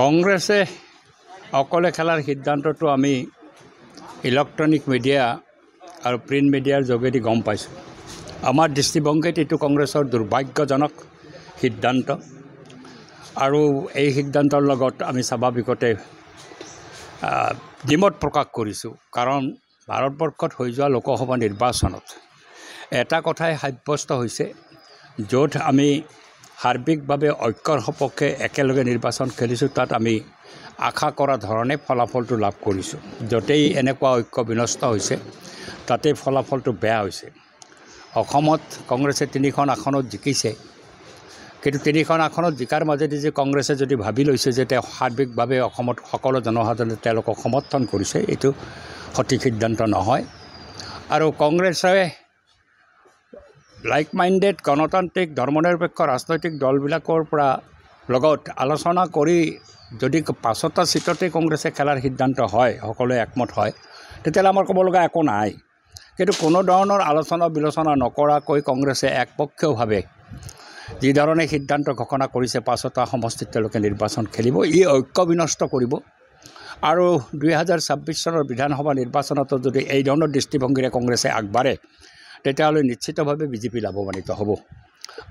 কংগ্ৰেছে অকলে খেলাৰ সিদ্ধান্তটো আমি ইলেক্ট্ৰনিক মিডিয়া আৰু প্ৰিণ্ট মিডিয়াৰ যোগেদি গম পাইছোঁ আমাৰ দৃষ্টিভংগীত এইটো কংগ্ৰেছৰ দুৰ্ভাগ্যজনক সিদ্ধান্ত আৰু এই সিদ্ধান্তৰ লগত আমি স্বাভাৱিকতে ডিমত প্ৰকাশ কৰিছোঁ কাৰণ ভাৰতবৰ্ষত হৈ যোৱা লোকসভা নিৰ্বাচনত এটা কথাই সাব্যস্ত হৈছে য'ত আমি সাৰ্বিকভাৱে ঐক্যৰ সপক্ষে একেলগে নিৰ্বাচন খেলিছোঁ তাত আমি আশা কৰা ধৰণে ফলাফলটো লাভ কৰিছোঁ য'তেই এনেকুৱা ঐক্য বিনষ্ট হৈছে তাতেই ফলাফলটো বেয়া হৈছে অসমত কংগ্ৰেছে তিনিখন আসনত জিকিছে কিন্তু তিনিখন আসনত জিকাৰ মাজেদি যে কংগ্ৰেছে যদি ভাবি লৈছে যে তেওঁ সাৰ্বিকভাৱে অসমত সকলো জনসাধাৰণে তেওঁলোকক সমৰ্থন কৰিছে এইটো সঠিক সিদ্ধান্ত নহয় আৰু কংগ্ৰেছে লাইক মাইণ্ডেড গণতান্ত্ৰিক ধৰ্ম নিৰপেক্ষ ৰাজনৈতিক দলবিলাকৰ পৰা লগত আলোচনা কৰি যদি পাঁচটা ছিটতে কংগ্ৰেছে খেলাৰ সিদ্ধান্ত হয় সকলোৱে একমত হয় তেতিয়াহ'লে আমাৰ ক'ব লগা একো নাই কিন্তু কোনো ধৰণৰ আলোচনা বিলোচনা নকৰাকৈ কংগ্ৰেছে একপক্ষীয়ভাৱে যিধৰণে সিদ্ধান্ত ঘোষণা কৰিছে পাঁচটা সমষ্টিত তেওঁলোকে নিৰ্বাচন খেলিব ই ঐক্য বিনষ্ট কৰিব আৰু দুই হাজাৰ ছাব্বিছ চনৰ বিধানসভা নিৰ্বাচনতো যদি এই ধৰণৰ দৃষ্টিভংগীৰে কংগ্ৰেছে আগবাঢ়ে তেতিয়াহ'লে নিশ্চিতভাৱে বিজেপি লাভৱান্বিত হ'ব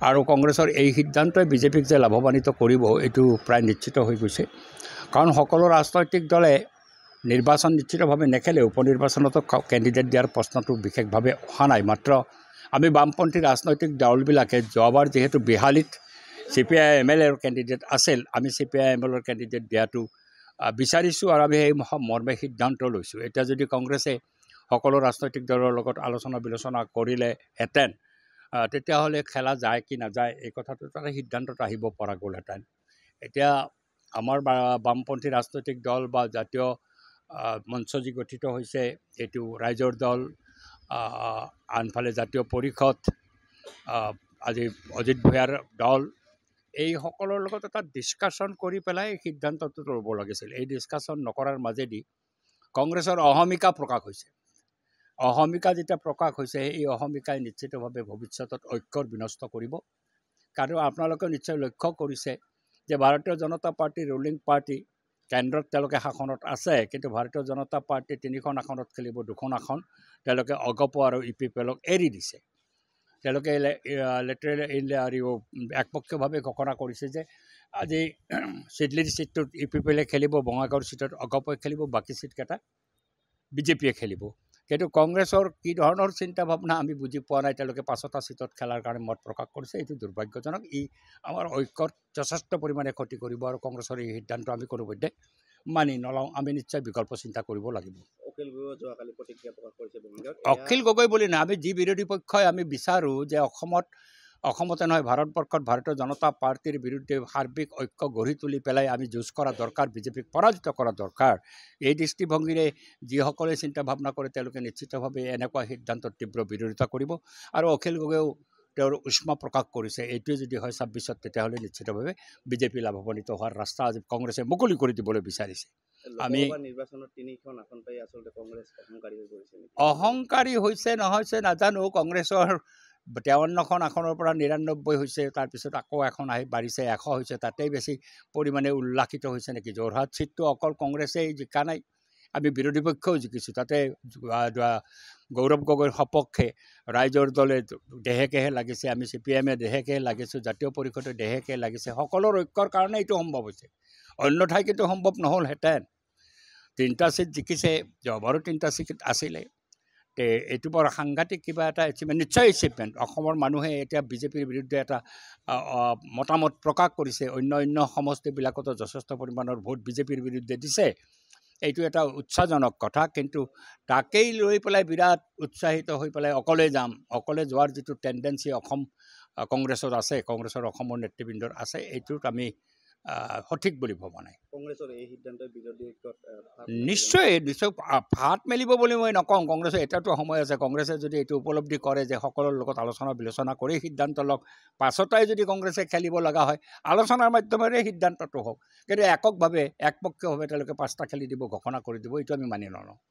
আৰু কংগ্ৰেছৰ এই সিদ্ধান্তই বিজেপিক যে লাভৱান্বিত কৰিব এইটো প্ৰায় নিশ্চিত হৈ গৈছে কাৰণ সকলো ৰাজনৈতিক দলে নিৰ্বাচন নিশ্চিতভাৱে নেখেলে উপ নিৰ্বাচনতো কেণ্ডিডেট দিয়াৰ প্ৰশ্নটো বিশেষভাৱে অহা নাই মাত্ৰ আমি বামপন্থী ৰাজনৈতিক দলবিলাকে যোৱাবাৰ যিহেতু বিহালীত C P I M L এৰ কেণ্ডিডেট আছিল আমি C P I M L এৰ কেণ্ডিডেট দিয়াটো বিচাৰিছোঁ আৰু আমি সেই মৰ্মে সিদ্ধান্ত লৈছোঁ এতিয়া যদি কংগ্ৰেছে সকলো ৰাজনৈতিক দলৰ লগত আলোচনা বিলোচনা কৰিলেহেঁতেন তেতিয়াহ'লে খেলা যায় কি নাযায় এই কথাটো তাতে সিদ্ধান্তত আহিব পৰা গ'লহেঁতেন এতিয়া আমাৰ বা বামপন্থী ৰাজনৈতিক দল বা জাতীয় মঞ্চ যি গঠিত হৈছে এইটো ৰাইজৰ দল আনফালে জাতীয় পৰিষদ আজি অজিত ভূঞাৰ দল এইসকলৰ লগত এটা ডিছকাশ্যন কৰি পেলাই সিদ্ধান্তটো ল'ব লাগিছিল এই ডিছকাশ্যন নকৰাৰ মাজেদি কংগ্ৰেছৰ অহমিকা প্ৰকাশ হৈছে অসমিকা যেতিয়া প্ৰকাশ হৈছে এই অসমিকাই নিশ্চিতভাৱে ভৱিষ্যতত ঐক্যৰ বিনষ্ট কৰিব কাৰণ আপোনালোকে নিশ্চয় লক্ষ্য কৰিছে যে ভাৰতীয় জনতা পাৰ্টীৰ ৰুলিং পাৰ্টী কেন্দ্ৰত তেওঁলোকে শাসনত আছে কিন্তু ভাৰতীয় জনতা পাৰ্টী তিনিখন আসনত খেলিব দুখন আসন তেওঁলোকে অগপ আৰু ইউ পি পি এলক এৰি দিছে তেওঁলোকে লেটেৰেল ইণ্ডিয়া একপক্ষীয়ভাৱে ঘোষণা কৰিছে যে আজি চিডলিৰ ছিটটোত ইউ পি পি এলে খেলিব বঙাইগাঁৱৰ ছিটত অগপই খেলিব বাকী ছিটকেইটা বিজেপিয়ে খেলিব কিন্তু কংগ্ৰেছৰ কি ধৰণৰ চিন্তা ভাৱনা আমি বুজি পোৱা নাই তেওঁলোকে পাঁচটা চিটত খেলাৰ কাৰণে মত প্ৰকাশ কৰিছে এইটো দুৰ্ভাগ্যজনক ই আমাৰ ঐক্যত যথেষ্ট পৰিমাণে ক্ষতি কৰিব আৰু কংগ্ৰেছৰ এই সিদ্ধান্ত আমি কোনোপধ্যে মানি নলওঁ আমি নিশ্চয় বিকল্প চিন্তা কৰিব লাগিব অখিল গগৈ বুলি নাই আমি যি বিৰোধী পক্ষই আমি বিচাৰোঁ যে অসমত অসমতে নহয় ভাৰতবৰ্ষত ভাৰতীয় জনতা পাৰ্টীৰ বিৰুদ্ধে সাৰ্বিক ঐক্য গঢ়ি তুলি পেলাই আমি যুঁজ কৰা দৰকাৰ বিজেপিক পৰাজিত কৰা দৰকাৰ এই দৃষ্টিভংগীৰে যিসকলে চিন্তা ভাৱনা কৰে তেওঁলোকে নিশ্চিতভাৱে এনেকুৱা সিদ্ধান্তত তীব্ৰ বিৰোধিতা কৰিব আৰু অখিল গগৈও তেওঁৰ উষ্মা প্ৰকাশ কৰিছে এইটোৱে যদি হয় ছাব্বিছত তেতিয়াহ'লে নিশ্চিতভাৱে বিজেপি লাভৱান্বিত হোৱাৰ ৰাস্তা আজি কংগ্ৰেছে মুকলি কৰি দিবলৈ বিচাৰিছে আমি অহংকাৰী হৈছে নহয় নাজানো কংগ্ৰেছৰ তেৱন্নখন আসনৰ পৰা নিৰান্নব্বৈ হৈছে তাৰপিছত আকৌ এখন আহি বাঢ়িছে এশ হৈছে তাতেই বেছি পৰিমাণে উল্লাসিত হৈছে নেকি যোৰহাট চিটটো অকল কংগ্ৰেছেই জিকা নাই আমি বিৰোধী পক্ষও জিকিছোঁ তাতে গৌৰৱ গগৈৰ সপক্ষে ৰাইজৰ দলে দেহেকেহে লাগিছে আমি চি পি এমে দেহেকেহে লাগিছোঁ জাতীয় পৰিষদে দেহেকে লাগিছে সকলোৰ ঐক্যৰ কাৰণে এইটো সম্ভৱ হৈছে অন্য ঠাই কিন্তু সম্ভৱ নহ'লহেঁতেন তিনিটা চিট জিকিছে জবাৰো তিনিটা চিট আছিলে এইটো বৰ সাংঘাতিক কিবা এটা এচিভমেণ্ট নিশ্চয় এচিভমেণ্ট অসমৰ মানুহে এতিয়া বিজেপিৰ বিৰুদ্ধে এটা মতামত প্ৰকাশ কৰিছে অন্য অন্য সমষ্টিবিলাকতো যথেষ্ট পৰিমাণৰ ভোট বিজেপিৰ বিৰুদ্ধে দিছে এইটো এটা উৎসাহজনক কথা কিন্তু তাকেই লৈ পেলাই বিৰাট উৎসাহিত হৈ পেলাই অকলে যাম অকলে যোৱাৰ যিটো টেণ্ডেঞ্চি অসম কংগ্ৰেছত আছে কংগ্ৰেছৰ অসমৰ নেতৃবৃন্দৰ আছে এইটোত আমি সঠিক বুলি ভবা নাই নিশ্চয় নিশ্চয় ফাট মেলিব বুলি মই নকওঁ কংগ্ৰেছৰ এতিয়াতো সময় আছে কংগ্ৰেছে যদি এইটো উপলব্ধি কৰে যে সকলোৰে লগত আলোচনা বিলোচনা কৰি সিদ্ধান্ত লওক পাছতে যদি কংগ্ৰেছে খেলিব লগা হয় আলোচনাৰ মাধ্যমেৰে সিদ্ধান্তটো হওক কিন্তু এককভাৱে একপক্ষীয়ভাৱে তেওঁলোকে পাঁচটা খেলি দিব ঘোষণা কৰি দিব এইটো আমি মানি নলওঁ